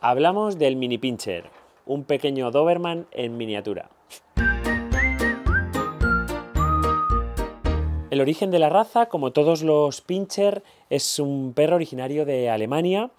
Hablamos del mini pincher, un pequeño Doberman en miniatura. El origen de la raza, como todos los pincher, es un perro originario de Alemania,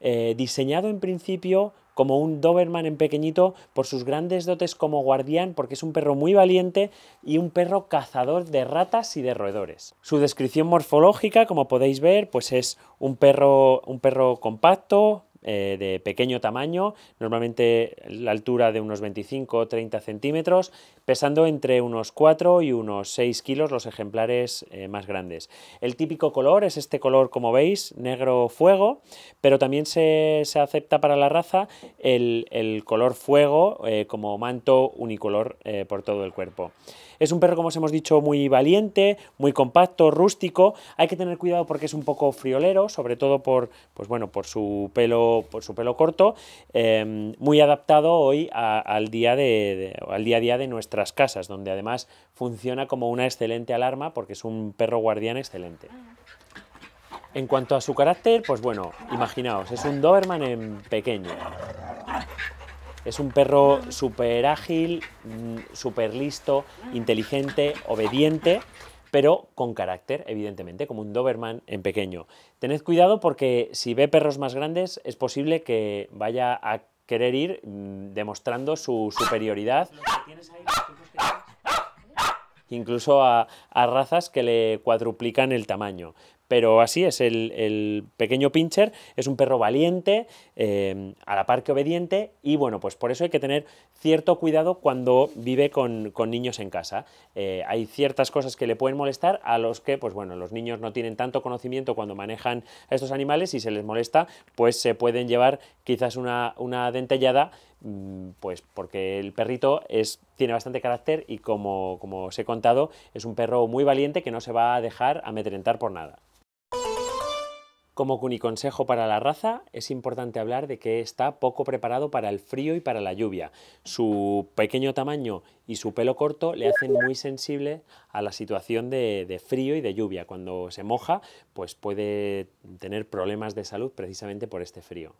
eh, diseñado en principio como un Doberman en pequeñito por sus grandes dotes como guardián, porque es un perro muy valiente y un perro cazador de ratas y de roedores. Su descripción morfológica, como podéis ver, pues es un perro, un perro compacto, eh, de pequeño tamaño, normalmente la altura de unos 25 o 30 centímetros, pesando entre unos 4 y unos 6 kilos los ejemplares eh, más grandes. El típico color es este color, como veis, negro fuego, pero también se, acepta para la raza el, color fuego eh, como manto unicolor por todo el cuerpo. Es un perro, como os hemos dicho, muy valiente, muy compacto, rústico. Hay que tener cuidado porque es un poco friolero, sobre todo por, pues bueno, por su pelo por su pelo corto, em, muy adaptado hoy al, día al día a día de nuestras casas, donde además funciona como una excelente alarma porque es un perro guardián excelente. En cuanto a su carácter, pues bueno, imaginaos, es un Doberman en pequeño. Es un perro súper ágil, mm, súper listo, inteligente, obediente pero con carácter, evidentemente, como un Doberman en pequeño. Tened cuidado porque si ve perros más grandes es posible que vaya a querer ir mm, demostrando su superioridad. Incluso a, razas que le cuadruplican el tamaño pero así es, el, pequeño pincher es un perro valiente, eh, a la par que obediente, y bueno, pues por eso hay que tener cierto cuidado cuando vive con, niños en casa. Eh, hay ciertas cosas que le pueden molestar a los que, pues bueno, los niños no tienen tanto conocimiento cuando manejan a estos animales y se les molesta, pues se pueden llevar quizás una, dentellada mm, pues porque el perrito tiene bastante carácter y como, como os he contado, es un perro muy valiente que no se va a dejar amedrentar por nada. Como cuniconsejo para la raza, es importante hablar de que está poco preparado para el frío y para la lluvia. Su pequeño tamaño y su pelo corto le hacen muy sensible a la situación de, de, frío y de lluvia. Cuando se moja, pues puede tener problemas de salud precisamente por este frío.